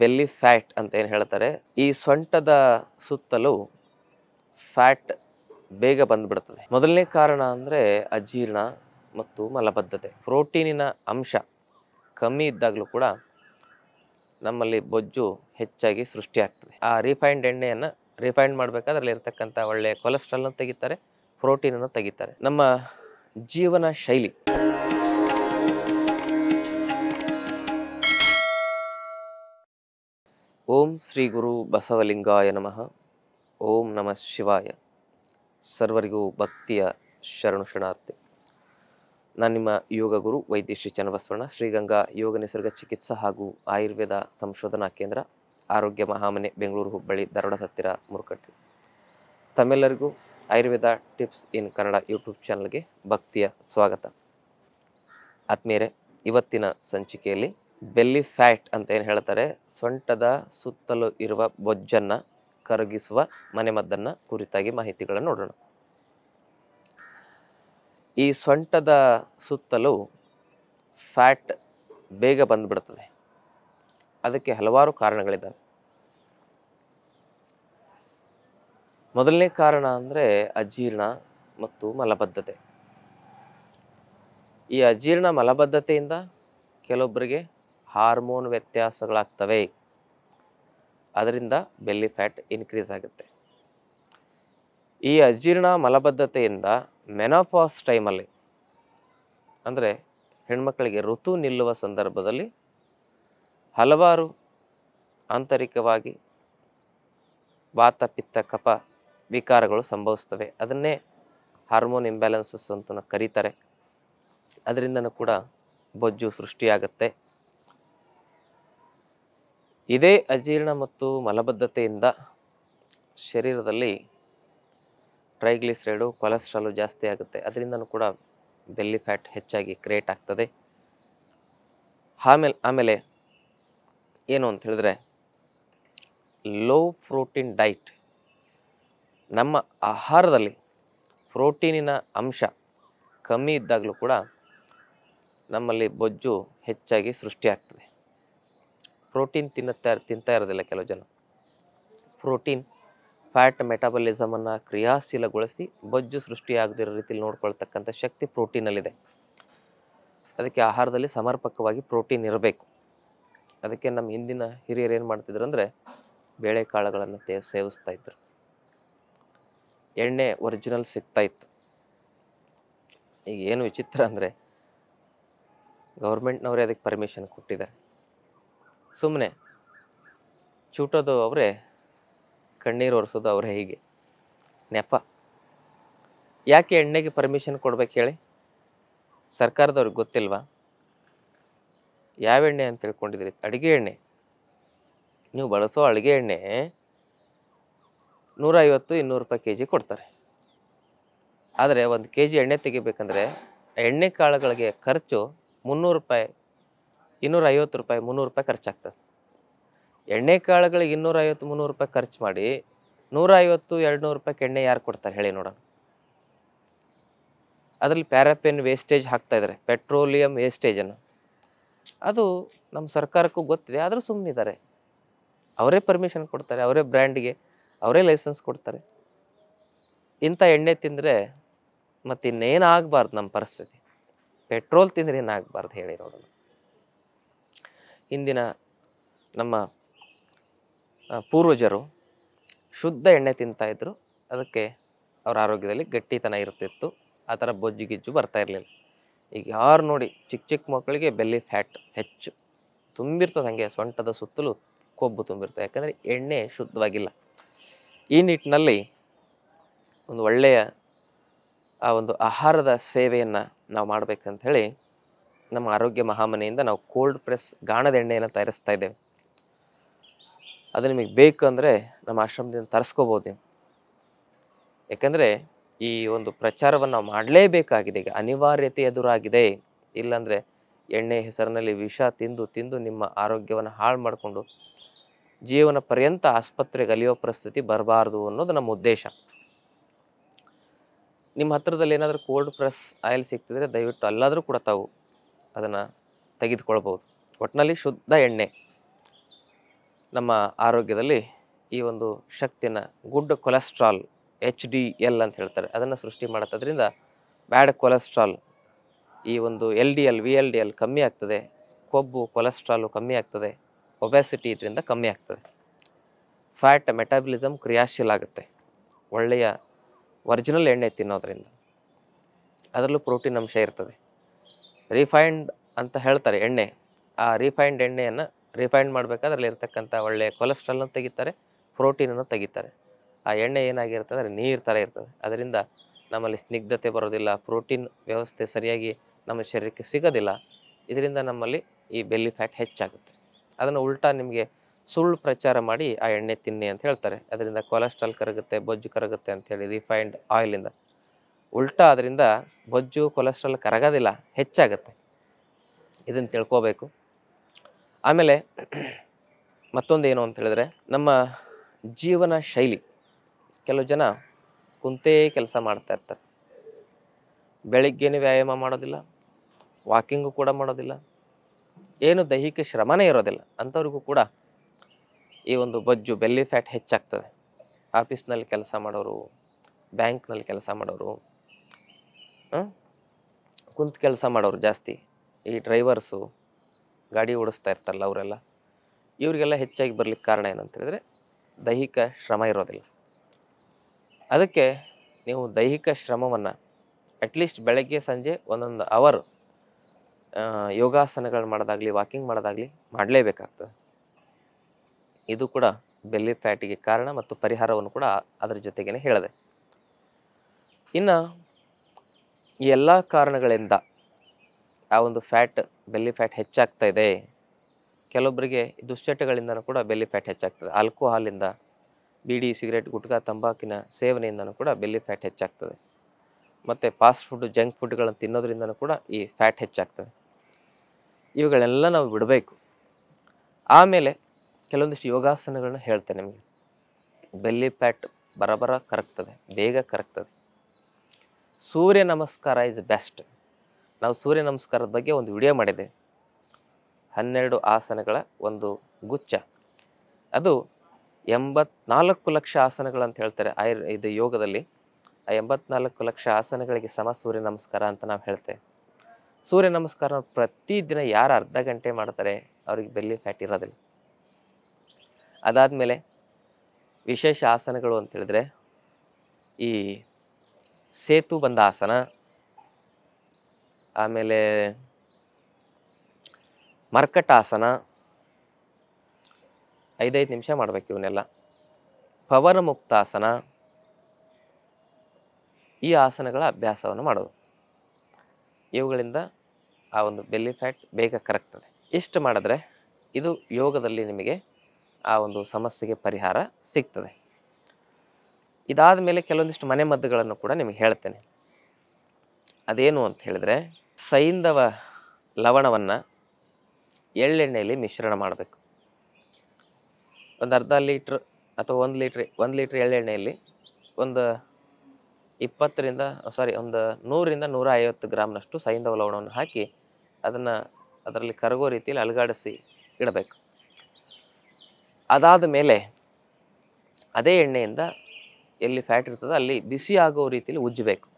belly fat ಅಂತ ಏನು ಹೇಳ್ತಾರೆ ಈ ಸೊಂಟದ ಸುತ್ತಲೂ ಫ್ಯಾಟ್ ಬೇಗ ಬಂದ್ಬಿಡ್ತದೆ ಮೊದಲನೇ ಕಾರಣ ಅಂದರೆ ಅಜೀರ್ಣ ಮತ್ತು ಮಲಬದ್ಧತೆ ಪ್ರೋಟೀನಿನ ಅಂಶ ಕಮ್ಮಿ ಇದ್ದಾಗಲೂ ಕೂಡ ನಮ್ಮಲ್ಲಿ ಬೊಜ್ಜು ಹೆಚ್ಚಾಗಿ ಸೃಷ್ಟಿಯಾಗ್ತದೆ ಆ ರಿಫೈನ್ಡ್ ಎಣ್ಣೆಯನ್ನು ರಿಫೈಂಡ್ ಮಾಡಬೇಕಾದ್ರೆ ಅಲ್ಲಿರ್ತಕ್ಕಂಥ ಒಳ್ಳೆಯ ಕೊಲೆಸ್ಟ್ರಾಲ್ನ ತೆಗಿತಾರೆ ಪ್ರೋಟೀನನ್ನು ತೆಗಿತಾರೆ ನಮ್ಮ ಜೀವನ ಶೈಲಿ ಶ್ರೀ ಗುರು ಬಸವಲಿಂಗಾಯ ನಮಃ ಓಂ ನಮಃ ಶಿವಾಯ ಸರ್ವರಿಗೂ ಭಕ್ತಿಯ ಶರಣು ಶರಣಾರ್ಥಿ ನಾನು ನಿಮ್ಮ ಯೋಗ ಗುರು ವೈದ್ಯ ಶ್ರೀ ಚನ್ನಬಸವಣ್ಣ ಶ್ರೀಗಂಗಾ ಯೋಗ ನಿಸರ್ಗ ಚಿಕಿತ್ಸಾ ಹಾಗೂ ಆಯುರ್ವೇದ ಸಂಶೋಧನಾ ಕೇಂದ್ರ ಆರೋಗ್ಯ ಮಹಾಮನೆ ಬೆಂಗಳೂರು ಹುಬ್ಬಳ್ಳಿ ಧಾರವಾಡ ಸತ್ತಿರ ಮುರುಕಟ್ಟೆ ತಮ್ಮೆಲ್ಲರಿಗೂ Ayurveda tips in Kannada YouTube ಚಾನಲ್ಗೆ ಭಕ್ತಿಯ ಸ್ವಾಗತ ಆತ್ಮೀಯರೇ ಇವತ್ತಿನ ಸಂಚಿಕೆಯಲ್ಲಿ ಬೆಲ್ಲಿ ಫ್ಯಾಟ್ ಅಂತ ಏನು ಹೇಳ್ತಾರೆ ಸೊಂಟದ ಸುತ್ತಲೂ ಇರುವ ಬೊಜ್ಜನ್ನು ಕರಗಿಸುವ ಮನೆಮದ್ದನ್ನು ಕುರಿತಾಗಿ ಮಾಹಿತಿಗಳನ್ನು ನೋಡೋಣ ಈ ಸೊಂಟದ ಸುತ್ತಲೂ ಫ್ಯಾಟ್ ಬೇಗ ಬಂದ್ಬಿಡ್ತದೆ ಅದಕ್ಕೆ ಹಲವಾರು ಕಾರಣಗಳಿದ್ದಾವೆ ಮೊದಲನೇ ಕಾರಣ ಅಂದರೆ ಅಜೀರ್ಣ ಮತ್ತು ಮಲಬದ್ಧತೆ ಈ ಅಜೀರ್ಣ ಮಲಬದ್ಧತೆಯಿಂದ ಕೆಲವೊಬ್ಬರಿಗೆ ಹಾರ್ಮೋನ್ ವ್ಯತ್ಯಾಸಗಳಾಗ್ತವೆ ಅದರಿಂದ ಬೆಲ್ಲಿ ಫ್ಯಾಟ್ ಇನ್ಕ್ರೀಸ್ ಆಗುತ್ತೆ ಈ ಅಜೀರ್ಣ ಮಲಬದ್ಧತೆಯಿಂದ ಮೆನೋಪಾಸ್ ಟೈಮಲ್ಲಿ ಅಂದರೆ ಹೆಣ್ಮಕ್ಕಳಿಗೆ ಋತು ನಿಲ್ಲುವ ಸಂದರ್ಭದಲ್ಲಿ ಹಲವಾರು ಆಂತರಿಕವಾಗಿ ವಾತ ಪಿತ್ತ ಕಪ ವಿಕಾರಗಳು ಸಂಭವಿಸ್ತವೆ ಅದನ್ನೇ ಹಾರ್ಮೋನ್ ಇಂಬ್ಯಾಲೆನ್ಸಸ್ ಅಂತ ಕರೀತಾರೆ ಅದರಿಂದನೂ ಕೂಡ ಬೊಜ್ಜು ಸೃಷ್ಟಿಯಾಗುತ್ತೆ ಇದೇ ಅಜೀರ್ಣ ಮತ್ತು ಮಲಬದ್ಧತೆಯಿಂದ ಶರೀರದಲ್ಲಿ ಟ್ರೈಗ್ಲಿಸ್ರೈಡು ಕೊಲೆಸ್ಟ್ರಾಲು ಜಾಸ್ತಿ ಆಗುತ್ತೆ ಅದರಿಂದನೂ ಕೂಡ ಬೆಲ್ಲಿ ಫ್ಯಾಟ್ ಹೆಚ್ಚಾಗಿ ಕ್ರಿಯೇಟ್ ಆಗ್ತದೆ ಆಮೇಲೆ ಆಮೇಲೆ ಏನು ಅಂತ ಹೇಳಿದ್ರೆ ಲೋ ಪ್ರೋಟೀನ್ ಡೈಟ್ ನಮ್ಮ ಆಹಾರದಲ್ಲಿ ಪ್ರೋಟೀನಿನ ಅಂಶ ಕಮ್ಮಿ ಇದ್ದಾಗಲೂ ಕೂಡ ನಮ್ಮಲ್ಲಿ ಬೊಜ್ಜು ಹೆಚ್ಚಾಗಿ ಸೃಷ್ಟಿಯಾಗ್ತದೆ ಪ್ರೋಟೀನ್ ತಿನ್ನುತ್ತಾ ತಿಂತಾ ಇರೋದಿಲ್ಲ ಕೆಲವು ಜನ ಪ್ರೋಟೀನ್ ಫ್ಯಾಟ್ ಮೆಟಾಬಲಿಸಮನ್ನು ಕ್ರಿಯಾಶೀಲಗೊಳಿಸಿ ಬೊಜ್ಜು ಸೃಷ್ಟಿಯಾಗದಿರೋ ರೀತಿಯಲ್ಲಿ ನೋಡ್ಕೊಳ್ತಕ್ಕಂಥ ಶಕ್ತಿ ಪ್ರೋಟೀನಲ್ಲಿದೆ ಅದಕ್ಕೆ ಆಹಾರದಲ್ಲಿ ಸಮರ್ಪಕವಾಗಿ ಪ್ರೋಟೀನ್ ಇರಬೇಕು ಅದಕ್ಕೆ ನಮ್ಮ ಹಿಂದಿನ ಹಿರಿಯರು ಏನು ಮಾಡ್ತಿದ್ರು ಅಂದರೆ ಬೇಳೆಕಾಳುಗಳನ್ನು ತೇ ಸೇವಿಸ್ತಾ ಇದ್ರು ಎಣ್ಣೆ ಒರಿಜಿನಲ್ ಇತ್ತು ಈಗ ಏನು ವಿಚಿತ್ರ ಅಂದರೆ ಗೌರ್ಮೆಂಟ್ನವರೇ ಅದಕ್ಕೆ ಪರ್ಮಿಷನ್ ಕೊಟ್ಟಿದ್ದಾರೆ ಸುಮ್ಮನೆ ಚೂಟೋದು ಅವರೇ ಕಣ್ಣೀರು ಒರೆಸೋದು ಅವರೇ ಹೀಗೆ ನೆಪ ಯಾಕೆ ಎಣ್ಣೆಗೆ ಪರ್ಮಿಷನ್ ಕೊಡ್ಬೇಕು ಹೇಳಿ ಸರ್ಕಾರದವ್ರಿಗೆ ಗೊತ್ತಿಲ್ವಾ ಯಾವ ಎಣ್ಣೆ ಅಂತ ತಿಳ್ಕೊಂಡಿದ್ರಿ ಅಡುಗೆ ಎಣ್ಣೆ ನೀವು ಬಳಸೋ ಅಡುಗೆ ಎಣ್ಣೆ ನೂರೈವತ್ತು ಇನ್ನೂರು ರೂಪಾಯಿ ಕೆ ಜಿ ಕೊಡ್ತಾರೆ ಆದರೆ ಒಂದು ಕೆ ಜಿ ಎಣ್ಣೆ ತೆಗಿಬೇಕಂದ್ರೆ ಎಣ್ಣೆ ಕಾಳುಗಳಿಗೆ ಖರ್ಚು ಮುನ್ನೂರು ರೂಪಾಯಿ ಇನ್ನೂರೈವತ್ತು ರೂಪಾಯಿ ಮುನ್ನೂರು ರೂಪಾಯಿ ಖರ್ಚಾಗ್ತದೆ ಎಣ್ಣೆ ಕಾಳುಗಳಿಗೆ ಇನ್ನೂರೈವತ್ತು ಮುನ್ನೂರು ರೂಪಾಯಿ ಖರ್ಚು ಮಾಡಿ ನೂರೈವತ್ತು ಎರಡು ನೂರು ರೂಪಾಯಿ ಎಣ್ಣೆ ಯಾರು ಕೊಡ್ತಾರೆ ಹೇಳಿ ನೋಡೋಣ ಅದರಲ್ಲಿ ಪ್ಯಾರಾಪೆನ್ ವೇಸ್ಟೇಜ್ ಇದ್ದಾರೆ ಪೆಟ್ರೋಲಿಯಂ ವೇಸ್ಟೇಜನ್ನು ಅದು ನಮ್ಮ ಸರ್ಕಾರಕ್ಕೂ ಗೊತ್ತಿದೆ ಆದರೂ ಸುಮ್ಮನಿದ್ದಾರೆ ಅವರೇ ಪರ್ಮಿಷನ್ ಕೊಡ್ತಾರೆ ಅವರೇ ಬ್ರ್ಯಾಂಡ್ಗೆ ಅವರೇ ಲೈಸೆನ್ಸ್ ಕೊಡ್ತಾರೆ ಇಂಥ ಎಣ್ಣೆ ತಿಂದರೆ ಇನ್ನೇನಾಗಬಾರ್ದು ನಮ್ಮ ಪರಿಸ್ಥಿತಿ ಪೆಟ್ರೋಲ್ ತಿಂದರೆ ಏನಾಗಬಾರ್ದು ಹೇಳಿ ನೋಡೋಣ ಇಂದಿನ ನಮ್ಮ ಪೂರ್ವಜರು ಶುದ್ಧ ಎಣ್ಣೆ ತಿಂತಾಯಿದ್ರು ಅದಕ್ಕೆ ಅವರ ಆರೋಗ್ಯದಲ್ಲಿ ಗಟ್ಟಿತನ ಇರ್ತಿತ್ತು ಆ ಥರ ಗಿಜ್ಜು ಬರ್ತಾ ಇರಲಿಲ್ಲ ಈಗ ಯಾರು ನೋಡಿ ಚಿಕ್ಕ ಚಿಕ್ಕ ಮಕ್ಕಳಿಗೆ ಬೆಲ್ಲಿ ಫ್ಯಾಟ್ ಹೆಚ್ಚು ತುಂಬಿರ್ತದೆ ಹಾಗೆ ಸೊಂಟದ ಸುತ್ತಲೂ ಕೊಬ್ಬು ತುಂಬಿರ್ತದೆ ಯಾಕಂದರೆ ಎಣ್ಣೆ ಶುದ್ಧವಾಗಿಲ್ಲ ಈ ನಿಟ್ಟಿನಲ್ಲಿ ಒಂದು ಒಳ್ಳೆಯ ಆ ಒಂದು ಆಹಾರದ ಸೇವೆಯನ್ನು ನಾವು ಮಾಡಬೇಕಂತ ಹೇಳಿ ನಮ್ಮ ಆರೋಗ್ಯ ಮಹಾಮನೆಯಿಂದ ನಾವು ಕೋಲ್ಡ್ ಪ್ರೆಸ್ ಗಾಣದ ಎಣ್ಣೆಯನ್ನು ತಯಾರಿಸ್ತಾ ಇದ್ದೇವೆ ಅದು ನಿಮಗೆ ಬೇಕು ಅಂದರೆ ನಮ್ಮ ಆಶ್ರಮದಿಂದ ತರಿಸ್ಕೋಬೋದು ನೀವು ಯಾಕಂದರೆ ಈ ಒಂದು ಪ್ರಚಾರವನ್ನು ನಾವು ಮಾಡಲೇಬೇಕಾಗಿದೆ ಈಗ ಅನಿವಾರ್ಯತೆ ಎದುರಾಗಿದೆ ಇಲ್ಲಾಂದರೆ ಎಣ್ಣೆ ಹೆಸರಿನಲ್ಲಿ ವಿಷ ತಿಂದು ತಿಂದು ನಿಮ್ಮ ಆರೋಗ್ಯವನ್ನು ಹಾಳು ಮಾಡಿಕೊಂಡು ಜೀವನ ಪರ್ಯಂತ ಆಸ್ಪತ್ರೆಗೆ ಅಲಿಯೋ ಪರಿಸ್ಥಿತಿ ಬರಬಾರ್ದು ಅನ್ನೋದು ನಮ್ಮ ಉದ್ದೇಶ ನಿಮ್ಮ ಹತ್ತಿರದಲ್ಲಿ ಏನಾದರೂ ಕೋಲ್ಡ್ ಪ್ರೆಸ್ ಆಯಿಲ್ ಸಿಗ್ತಿದ್ರೆ ದಯವಿಟ್ಟು ಅಲ್ಲಾದರೂ ಕೂಡ ತಾವು ಅದನ್ನು ತೆಗೆದುಕೊಳ್ಬೋದು ಒಟ್ಟಿನಲ್ಲಿ ಶುದ್ಧ ಎಣ್ಣೆ ನಮ್ಮ ಆರೋಗ್ಯದಲ್ಲಿ ಈ ಒಂದು ಶಕ್ತಿನ good cholesterol H D L ಅಂತ ಹೇಳ್ತಾರೆ ಅದನ್ನು ಸೃಷ್ಟಿ ಮಾಡುತ್ತದ್ರಿಂದ ಬ್ಯಾಡ್ ಕೊಲೆಸ್ಟ್ರಾಲ್ ಈ ಒಂದು L D L V L D L ಕಮ್ಮಿ ಆಗ್ತದೆ ಕೊಬ್ಬು ಕೊಲೆಸ್ಟ್ರಾಲು ಕಮ್ಮಿ ಆಗ್ತದೆ ಒಬೆಸಿಟಿ ಇದರಿಂದ ಕಮ್ಮಿ ಆಗ್ತದೆ ಫ್ಯಾಟ್ ಮೆಟಾಬಲಿಸಮ್ ಕ್ರಿಯಾಶೀಲ ಆಗುತ್ತೆ ಒಳ್ಳೆಯ ಒರಿಜಿನಲ್ ಎಣ್ಣೆ ತಿನ್ನೋದರಿಂದ ಅದರಲ್ಲೂ ಪ್ರೋಟೀನ್ ಅಂಶ ಇರ್ತದೆ ರಿಫೈನ್ಡ್ ಅಂತ ಹೇಳ್ತಾರೆ ಎಣ್ಣೆ ಆ ರಿಫೈನ್ಡ್ ಎಣ್ಣೆಯನ್ನು ರಿಫೈಂಡ್ ಮಾಡಬೇಕಾದ್ರೆ ಅಲ್ಲಿ ಒಳ್ಳೆಯ ಕೊಲೆಸ್ಟ್ರಾಲ್ನ ತೆಗಿತಾರೆ ಪ್ರೋಟೀನನ್ನು ತೆಗಿತಾರೆ ಆ ಎಣ್ಣೆ ಏನಾಗಿರ್ತದೆ ಅಂದರೆ ನೀರು ಥರ ಇರ್ತದೆ ಅದರಿಂದ ನಮ್ಮಲ್ಲಿ ಸ್ನಿಗ್ಧತೆ ಬರೋದಿಲ್ಲ ಪ್ರೋಟೀನ್ ವ್ಯವಸ್ಥೆ ಸರಿಯಾಗಿ ನಮ್ಮ ಶರೀರಕ್ಕೆ ಸಿಗೋದಿಲ್ಲ ಇದರಿಂದ ನಮ್ಮಲ್ಲಿ ಈ ಬೆಲ್ಲಿ ಫ್ಯಾಟ್ ಹೆಚ್ಚಾಗುತ್ತೆ ಅದನ್ನು ಉಲ್ಟಾ ನಿಮಗೆ ಸುಳ್ಳು ಪ್ರಚಾರ ಮಾಡಿ ಆ ಎಣ್ಣೆ ತಿನ್ನಿ ಅಂತ ಹೇಳ್ತಾರೆ ಅದರಿಂದ ಕೊಲೆಸ್ಟ್ರಾಲ್ ಕರಗುತ್ತೆ ಬೊಜ್ಜು ಕರಗುತ್ತೆ ಅಂಥೇಳಿ ರಿಫೈನ್ಡ್ ಆಯಿಲಿಂದ ಉಲ್ಟಾ ಅದರಿಂದ ಬೊಜ್ಜು ಕೊಲೆಸ್ಟ್ರಾಲ್ ಕರಗೋದಿಲ್ಲ ಹೆಚ್ಚಾಗುತ್ತೆ ಇದನ್ನು ತಿಳ್ಕೋಬೇಕು ಆಮೇಲೆ ಮತ್ತೊಂದು ಏನು ಅಂತ ಹೇಳಿದ್ರೆ ನಮ್ಮ ಜೀವನ ಶೈಲಿ ಕೆಲವು ಜನ ಕುಂತೇ ಕೆಲಸ ಮಾಡ್ತಾ ಇರ್ತಾರೆ ಬೆಳಿಗ್ಗೆನೂ ವ್ಯಾಯಾಮ ಮಾಡೋದಿಲ್ಲ ವಾಕಿಂಗು ಕೂಡ ಮಾಡೋದಿಲ್ಲ ಏನು ದೈಹಿಕ ಶ್ರಮನೇ ಇರೋದಿಲ್ಲ ಅಂಥವ್ರಿಗೂ ಕೂಡ ಈ ಒಂದು ಬೊಜ್ಜು ಬೆಲ್ಲಿ ಫ್ಯಾಟ್ ಹೆಚ್ಚಾಗ್ತದೆ ಆಫೀಸ್ನಲ್ಲಿ ಕೆಲಸ ಮಾಡೋರು ಬ್ಯಾಂಕ್ನಲ್ಲಿ ಕೆಲಸ ಮಾಡೋರು ಕುಂತ ಕೆಲಸ ಮಾಡೋರು ಜಾಸ್ತಿ ಈ ಡ್ರೈವರ್ಸು ಗಾಡಿ ಓಡಿಸ್ತಾ ಇರ್ತಾರಲ್ಲ ಅವರೆಲ್ಲ ಇವರಿಗೆಲ್ಲ ಹೆಚ್ಚಾಗಿ ಬರಲಿಕ್ಕೆ ಕಾರಣ ಏನಂತ ಹೇಳಿದರೆ ದೈಹಿಕ ಶ್ರಮ ಇರೋದಿಲ್ಲ ಅದಕ್ಕೆ ನೀವು ದೈಹಿಕ ಶ್ರಮವನ್ನು ಅಟ್ಲೀಸ್ಟ್ ಬೆಳಗ್ಗೆ ಸಂಜೆ ಒಂದೊಂದು ಅವರ್ ಯೋಗಾಸನಗಳು ಮಾಡೋದಾಗಲಿ ವಾಕಿಂಗ್ ಮಾಡೋದಾಗಲಿ ಮಾಡಲೇಬೇಕಾಗ್ತದೆ ಇದು ಕೂಡ ಬೆಲ್ಲಿ ಫ್ಯಾಟಿಗೆ ಕಾರಣ ಮತ್ತು ಪರಿಹಾರವನ್ನು ಕೂಡ ಅದರ ಜೊತೆಗೇ ಹೇಳಿದೆ ಇನ್ನು ಈ ಎಲ್ಲ ಕಾರಣಗಳಿಂದ ಆ ಒಂದು ಫ್ಯಾಟ್ ಬೆಲ್ಲಿ ಫ್ಯಾಟ್ ಹೆಚ್ಚಾಗ್ತಾ ಇದೆ ಕೆಲವೊಬ್ಬರಿಗೆ ದುಶ್ಚಟಗಳಿಂದನೂ ಕೂಡ ಬೆಲ್ಲಿ ಫ್ಯಾಟ್ ಹೆಚ್ಚಾಗ್ತದೆ ಆಲ್ಕೋಹಾಲಿಂದ ಬೀಡಿ ಸಿಗರೇಟ್ ಗುಟ್ಕ ತಂಬಾಕಿನ ಸೇವನೆಯಿಂದನೂ ಕೂಡ ಬೆಲ್ಲಿ ಫ್ಯಾಟ್ ಹೆಚ್ಚಾಗ್ತದೆ ಮತ್ತು ಫಾಸ್ಟ್ ಫುಡ್ ಜಂಕ್ ಫುಡ್ಗಳನ್ನು ತಿನ್ನೋದ್ರಿಂದನೂ ಕೂಡ ಈ ಫ್ಯಾಟ್ ಹೆಚ್ಚಾಗ್ತದೆ ಇವುಗಳೆಲ್ಲ ನಾವು ಬಿಡಬೇಕು ಆಮೇಲೆ ಕೆಲವೊಂದಿಷ್ಟು ಯೋಗಾಸನಗಳನ್ನ ಹೇಳ್ತೇನೆ ನಿಮಗೆ ಬೆಲ್ಲಿ ಫ್ಯಾಟ್ ಬರಬರ ಕರಗ್ತದೆ ಬೇಗ ಕರಗ್ತದೆ ಸೂರ್ಯ ನಮಸ್ಕಾರ ಇಸ್ ಬೆಸ್ಟ್ ನಾವು ಸೂರ್ಯ ನಮಸ್ಕಾರದ ಬಗ್ಗೆ ಒಂದು ವಿಡಿಯೋ ಮಾಡಿದೆ ಹನ್ನೆರಡು ಆಸನಗಳ ಒಂದು ಗುಚ್ಛ ಅದು ಎಂಬತ್ನಾಲ್ಕು ಲಕ್ಷ ಅಂತ ಹೇಳ್ತಾರೆ ಆಯುರ್ ಇದು ಯೋಗದಲ್ಲಿ ಆ ಎಂಬತ್ನಾಲ್ಕು ಲಕ್ಷ ಆಸನಗಳಿಗೆ ಸಮ ಸೂರ್ಯ ನಮಸ್ಕಾರ ಅಂತ ನಾವು ಹೇಳ್ತೇವೆ ಸೂರ್ಯ ನಮಸ್ಕಾರ ಪ್ರತಿದಿನ ಯಾರು ಅರ್ಧ ಗಂಟೆ ಮಾಡ್ತಾರೆ ಅವ್ರಿಗೆ ಬೆಲ್ಲಿ ಫ್ಯಾಟ್ ಇರೋದಿಲ್ಲ ಅದಾದಮೇಲೆ ವಿಶೇಷ ಆಸನಗಳು ಹೇಳಿದ್ರೆ ಈ ಸೇತು ಬಂದಾಸನ ಆಮೇಲೆ ಮರ್ಕಟಾಸನ ಐದೈದು ನಿಮಿಷ ಮಾಡ್ಬೇಕು ಇವನ್ನೆಲ್ಲ ಪವನ ಮುಕ್ತಾಸನ ಈ ಆಸನಗಳ ಅಭ್ಯಾಸವನ್ನು ಮಾಡೋದು ಇವುಗಳಿಂದ ಆ ಒಂದು ಬೆಲ್ಲಿ ಫ್ಯಾಟ್ ಬೇಗ ಕರಗ್ತದೆ ಇಷ್ಟು ಮಾಡಿದ್ರೆ ಇದು ಯೋಗದಲ್ಲಿ ನಿಮಗೆ ಆ ಒಂದು ಸಮಸ್ಯೆಗೆ ಪರಿಹಾರ ಸಿಗ್ತದೆ ಇದಾದ ಮೇಲೆ ಕೆಲವೊಂದಿಷ್ಟು ಮನೆ ಮದ್ದುಗಳನ್ನು ಕೂಡ ನಿಮಗೆ ಹೇಳ್ತೇನೆ ಅದೇನು ಅಂತ ಹೇಳಿದರೆ ಸೈಂಧವ ಲವಣವನ್ನು ಎಳ್ಳೆಣ್ಣೆಯಲ್ಲಿ ಮಿಶ್ರಣ ಮಾಡಬೇಕು ಒಂದು ಅರ್ಧ ಲೀಟ್ರ್ ಅಥವಾ ಒಂದು ಲೀಟ್ರ್ ಒಂದು ಲೀಟ್ರ್ ಎಳ್ಳೆಣ್ಣೆಯಲ್ಲಿ ಒಂದು ಇಪ್ಪತ್ತರಿಂದ ಸಾರಿ ಒಂದು ನೂರಿಂದ ನೂರ ಐವತ್ತು ಗ್ರಾಮ್ನಷ್ಟು ಸೈಂಧವ ಲವಣವನ್ನು ಹಾಕಿ ಅದನ್ನು ಅದರಲ್ಲಿ ಕರಗೋ ರೀತಿಯಲ್ಲಿ ಅಲುಗಾಡಿಸಿ ಇಡಬೇಕು ಅದಾದ ಮೇಲೆ ಅದೇ ಎಣ್ಣೆಯಿಂದ ಎಲ್ಲಿ ಫ್ಯಾಟ್ ಇರ್ತದೆ ಅಲ್ಲಿ ಬಿಸಿ ಆಗೋ ರೀತಿಯಲ್ಲಿ ಉಜ್ಜಬೇಕು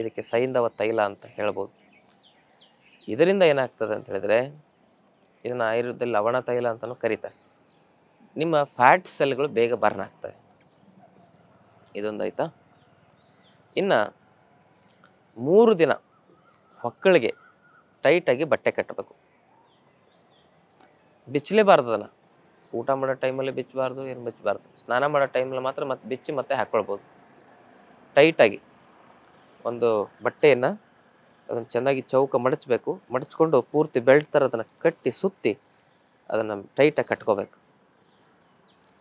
ಇದಕ್ಕೆ ಸೈಂಧವ ತೈಲ ಅಂತ ಹೇಳ್ಬೋದು ಇದರಿಂದ ಏನಾಗ್ತದೆ ಅಂತ ಹೇಳಿದರೆ ಇದನ್ನು ಆಯುರ್ವೇದದಲ್ಲಿ ಲವಣ ತೈಲ ಅಂತಲೂ ಕರೀತಾರೆ ನಿಮ್ಮ ಫ್ಯಾಟ್ ಸೆಲ್ಗಳು ಬೇಗ ಬರ್ನ್ ಆಗ್ತವೆ ಇದೊಂದು ಆಯಿತಾ ಇನ್ನು ಮೂರು ದಿನ ಮಕ್ಕಳಿಗೆ ಟೈಟಾಗಿ ಬಟ್ಟೆ ಕಟ್ಟಬೇಕು ಬಿಚ್ಚಲೇಬಾರ್ದು ಅದನ್ನು ಊಟ ಮಾಡೋ ಟೈಮಲ್ಲಿ ಬಿಚ್ಚಬಾರ್ದು ಏನು ಬಿಚ್ಚಬಾರ್ದು ಸ್ನಾನ ಮಾಡೋ ಟೈಮಲ್ಲಿ ಮಾತ್ರ ಮತ್ತೆ ಬಿಚ್ಚಿ ಮತ್ತೆ ಹಾಕ್ಕೊಳ್ಬೋದು ಟೈಟಾಗಿ ಒಂದು ಬಟ್ಟೆಯನ್ನು ಅದನ್ನು ಚೆನ್ನಾಗಿ ಚೌಕ ಮಡಚಬೇಕು ಮಡಚ್ಕೊಂಡು ಪೂರ್ತಿ ಬೆಲ್ಟ್ ಥರ ಅದನ್ನು ಕಟ್ಟಿ ಸುತ್ತಿ ಅದನ್ನು ಟೈಟಾಗಿ ಕಟ್ಕೋಬೇಕು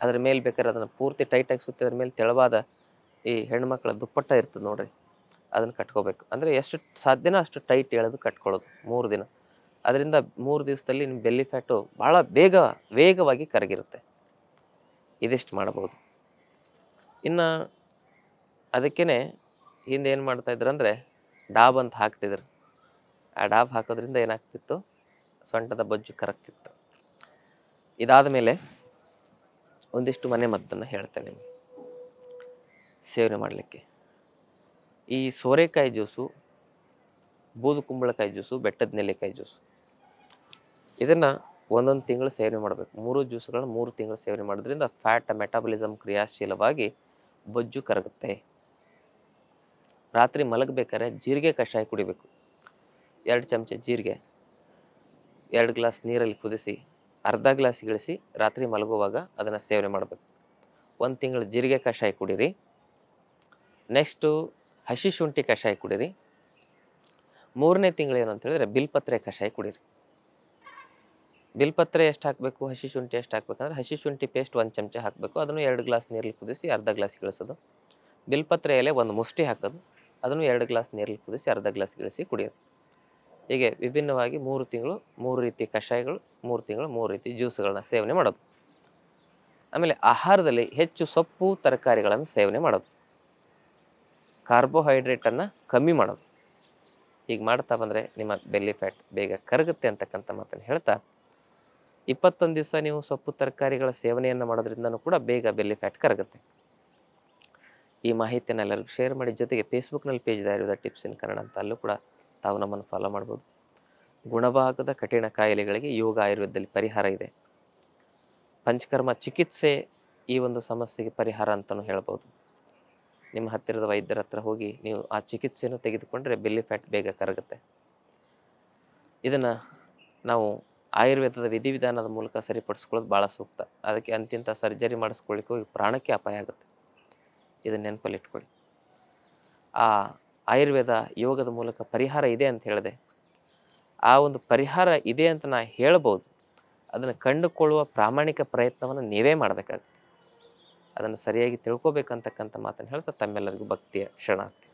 ಅದ್ರ ಮೇಲೆ ಬೇಕಾದ್ರೆ ಅದನ್ನು ಪೂರ್ತಿ ಟೈಟಾಗಿ ಸುತ್ತಿ ಅದ್ರ ಮೇಲೆ ತೆಳವಾದ ಈ ಹೆಣ್ಮಕ್ಳ ದುಪ್ಪಟ್ಟ ಇರ್ತದೆ ನೋಡ್ರಿ ಅದನ್ನು ಕಟ್ಕೋಬೇಕು ಅಂದರೆ ಎಷ್ಟು ಸಾಧ್ಯನೋ ಅಷ್ಟು ಟೈಟ್ ಎಳೆದು ಕಟ್ಕೊಳ್ಳೋದು ಮೂರು ದಿನ ಅದರಿಂದ ಮೂರು ದಿವಸದಲ್ಲಿ ನಿಮ್ಮ ಬೆಲ್ಲಿ ಫ್ಯಾಟು ಭಾಳ ಬೇಗ ವೇಗವಾಗಿ ಕರಗಿರುತ್ತೆ ಇದಿಷ್ಟು ಮಾಡ್ಬೋದು ಇನ್ನು ಅದಕ್ಕೇ ಹಿಂದೆ ಏನು ಮಾಡ್ತಾಯಿದ್ರು ಅಂದರೆ ಡಾಬ್ ಅಂತ ಹಾಕ್ತಿದ್ರು ಆ ಡಾಬ್ ಹಾಕೋದ್ರಿಂದ ಏನಾಗ್ತಿತ್ತು ಸೊಂಟದ ಬೊಜ್ಜು ಕರಗ್ತಿತ್ತು ಇದಾದ ಮೇಲೆ ಒಂದಿಷ್ಟು ಮನೆ ಮದ್ದನ್ನು ಹೇಳ್ತೇನೆ ನಿಮಗೆ ಸೇವನೆ ಮಾಡಲಿಕ್ಕೆ ಈ ಸೋರೆಕಾಯಿ ಜ್ಯೂಸು ಬೂದು ಕುಂಬಳಕಾಯಿ ಜ್ಯೂಸು ಬೆಟ್ಟದ ನೆಲ್ಲಿಕಾಯಿ ಜ್ಯೂಸು ಇದನ್ನು ಒಂದೊಂದು ತಿಂಗಳು ಸೇವನೆ ಮಾಡಬೇಕು ಮೂರು ಜ್ಯೂಸ್ಗಳನ್ನು ಮೂರು ತಿಂಗಳು ಸೇವನೆ ಮಾಡೋದ್ರಿಂದ ಫ್ಯಾಟ್ ಮೆಟಾಬಲಿಸಮ್ ಕ್ರಿಯಾಶೀಲವಾಗಿ ಬೊಜ್ಜು ಕರಗುತ್ತೆ ರಾತ್ರಿ ಮಲಗಬೇಕಾದ್ರೆ ಜೀರಿಗೆ ಕಷಾಯ ಕುಡಿಬೇಕು ಎರಡು ಚಮಚ ಜೀರಿಗೆ ಎರಡು ಗ್ಲಾಸ್ ನೀರಲ್ಲಿ ಕುದಿಸಿ ಅರ್ಧ ಗ್ಲಾಸ್ ಗಿಳಿಸಿ ರಾತ್ರಿ ಮಲಗುವಾಗ ಅದನ್ನು ಸೇವನೆ ಮಾಡಬೇಕು ಒಂದು ತಿಂಗಳು ಜೀರಿಗೆ ಕಷಾಯ ಕುಡೀರಿ ನೆಕ್ಸ್ಟು ಹಸಿ ಶುಂಠಿ ಕಷಾಯ ಕುಡೀರಿ ಮೂರನೇ ತಿಂಗಳು ಅಂತ ಹೇಳಿದ್ರೆ ಬಿಲ್ಪತ್ರೆ ಕಷಾಯ ಕುಡೀರಿ ಬಿಲ್ಪತ್ರೆ ಎಷ್ಟು ಹಾಕಬೇಕು ಹಸಿ ಶುಂಠಿ ಎಷ್ಟು ಹಾಕ್ಬೇಕಂದ್ರೆ ಹಸಿ ಶುಂಠಿ ಪೇಸ್ಟ್ ಒಂದು ಚಮಚ ಹಾಕಬೇಕು ಅದನ್ನು ಎರಡು ಗ್ಲಾಸ್ ನೀರಲ್ಲಿ ಕುದಿಸಿ ಅರ್ಧ ಗ್ಲಾಸ್ ಗಿಳಿಸೋದು ಬಿಲ್ಪತ್ರೆ ಎಲೆ ಒಂದು ಮುಷ್ಟಿ ಹಾಕೋದು ಅದನ್ನು ಎರಡು ಗ್ಲಾಸ್ ನೀರಲ್ಲಿ ಕುದಿಸಿ ಅರ್ಧ ಗ್ಲಾಸ್ ಗಿಳಿಸಿ ಕುಡಿಯೋದು ಹೀಗೆ ವಿಭಿನ್ನವಾಗಿ ಮೂರು ತಿಂಗಳು ಮೂರು ರೀತಿ ಕಷಾಯಗಳು ಮೂರು ತಿಂಗಳು ಮೂರು ರೀತಿ ಜ್ಯೂಸ್ಗಳನ್ನ ಸೇವನೆ ಮಾಡೋದು ಆಮೇಲೆ ಆಹಾರದಲ್ಲಿ ಹೆಚ್ಚು ಸೊಪ್ಪು ತರಕಾರಿಗಳನ್ನು ಸೇವನೆ ಮಾಡೋದು ಕಾರ್ಬೋಹೈಡ್ರೇಟನ್ನು ಕಮ್ಮಿ ಮಾಡೋದು ಹೀಗೆ ಮಾಡ್ತಾ ಬಂದರೆ ನಿಮ್ಮ ಬೆಲ್ಲಿ ಫ್ಯಾಟ್ ಬೇಗ ಕರಗುತ್ತೆ ಅಂತಕ್ಕಂಥ ಮಾತನ್ನು ಹೇಳ್ತಾ ಇಪ್ಪತ್ತೊಂದು ದಿವಸ ನೀವು ಸೊಪ್ಪು ತರಕಾರಿಗಳ ಸೇವನೆಯನ್ನು ಮಾಡೋದ್ರಿಂದನೂ ಕೂಡ ಬೇಗ ಬೆಲ್ಲಿ ಫ್ಯಾಟ್ ಕರಗುತ್ತೆ ಈ ಮಾಹಿತಿಯನ್ನು ಎಲ್ಲರಿಗೂ ಶೇರ್ ಮಾಡಿ ಜೊತೆಗೆ ಫೇಸ್ಬುಕ್ನಲ್ಲಿ ಪೇಜ್ ಇರೋದ ಟಿಪ್ಸ್ ಇನ್ ಕನ್ನಡ ಅಂತ ಅಲ್ಲೂ ಕೂಡ ತಾವು ನಮ್ಮನ್ನು ಫಾಲೋ ಮಾಡ್ಬೋದು ಗುಣಭಾಗದ ಕಠಿಣ ಕಾಯಿಲೆಗಳಿಗೆ ಯೋಗ ಆಯುರ್ವೇದದಲ್ಲಿ ಪರಿಹಾರ ಇದೆ ಪಂಚಕರ್ಮ ಚಿಕಿತ್ಸೆ ಈ ಒಂದು ಸಮಸ್ಯೆಗೆ ಪರಿಹಾರ ಅಂತಲೂ ಹೇಳ್ಬೋದು ನಿಮ್ಮ ಹತ್ತಿರದ ವೈದ್ಯರ ಹತ್ರ ಹೋಗಿ ನೀವು ಆ ಚಿಕಿತ್ಸೆಯನ್ನು ತೆಗೆದುಕೊಂಡರೆ ಬೆಲ್ಲಿ ಫ್ಯಾಟ್ ಬೇಗ ಕರಗುತ್ತೆ ಇದನ್ನು ನಾವು ಆಯುರ್ವೇದದ ವಿಧಿವಿಧಾನದ ಮೂಲಕ ಸರಿಪಡಿಸ್ಕೊಳ್ಳೋದು ಭಾಳ ಸೂಕ್ತ ಅದಕ್ಕೆ ಅಂತಿಂತ ಸರ್ಜರಿ ಮಾಡಿಸ್ಕೊಳ್ಳಿಕ್ಕೆ ಹೋಗಿ ಪ್ರಾಣಕ್ಕೆ ಅಪಾಯ ಆಗುತ್ತೆ ಇದನ್ನು ನೆನಪಲ್ಲಿಟ್ಕೊಳ್ಳಿ ಆ ಆಯುರ್ವೇದ ಯೋಗದ ಮೂಲಕ ಪರಿಹಾರ ಇದೆ ಅಂತ ಹೇಳಿದೆ ಆ ಒಂದು ಪರಿಹಾರ ಇದೆ ಅಂತ ನಾ ಹೇಳ್ಬೋದು ಅದನ್ನು ಕಂಡುಕೊಳ್ಳುವ ಪ್ರಾಮಾಣಿಕ ಪ್ರಯತ್ನವನ್ನು ನೀವೇ ಮಾಡಬೇಕಾಗುತ್ತೆ ಅದನ್ನು ಸರಿಯಾಗಿ ತಿಳ್ಕೊಬೇಕಂತಕ್ಕಂಥ ಮಾತನ್ನು ಹೇಳ್ತಾ ತಮ್ಮೆಲ್ಲರಿಗೂ ಭಕ್ತಿಯ ಶರಣಾರ್ಥಿ